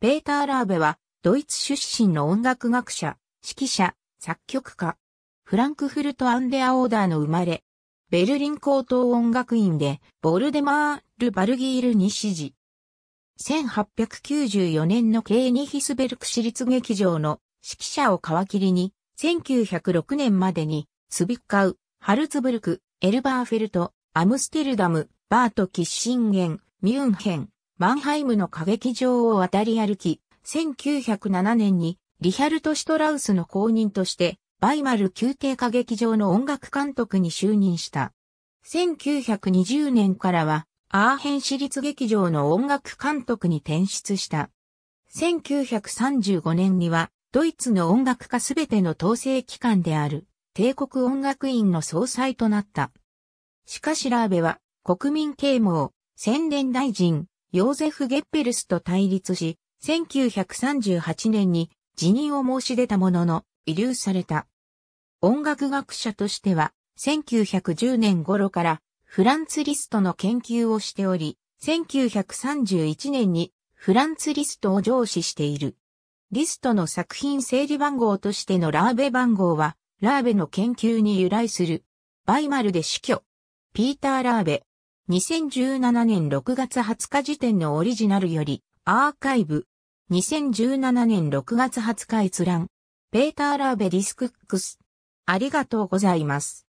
ペーター・ラーベは、ドイツ出身の音楽学者、指揮者、作曲家。フランクフルト・アンデア・オーダーの生まれ。ベルリン高等音楽院で、ボルデマール・バルギールに指示。1894年のケーニヒスベルク私立劇場の指揮者を皮切りに、1906年までに、スビッカウ、ハルツブルク、エルバーフェルト、アムステルダム、バート・キッシンゲン、ミュンヘン、マンハイムの歌劇場を渡り歩き、1907年にリヒャルト・シュトラウスの後任として、バイマル宮廷歌劇場の音楽監督に就任した。1920年からは、アーヘン市立劇場の音楽監督に転出した。1935年には、ドイツの音楽家すべての統制機関である、帝国音楽院の総裁となった。しかしラーベは、国民啓蒙、宣伝大臣、ヨーゼフ・ゲッペルスと対立し、1938年に辞任を申し出たものの、遺留された。音楽学者としては、1910年頃からフランツ・リストの研究をしており、1931年にフランツ・リストを上司している。リストの作品整理番号としてのラーベ番号は、ラーベの研究に由来する。バイマルで死去。ピーター・ラーベ、2017年6月20日時点のオリジナルより、アーカイブ。2017年6月20日閲覧。ペーター・ラーベ・ディスクックス。ありがとうございます。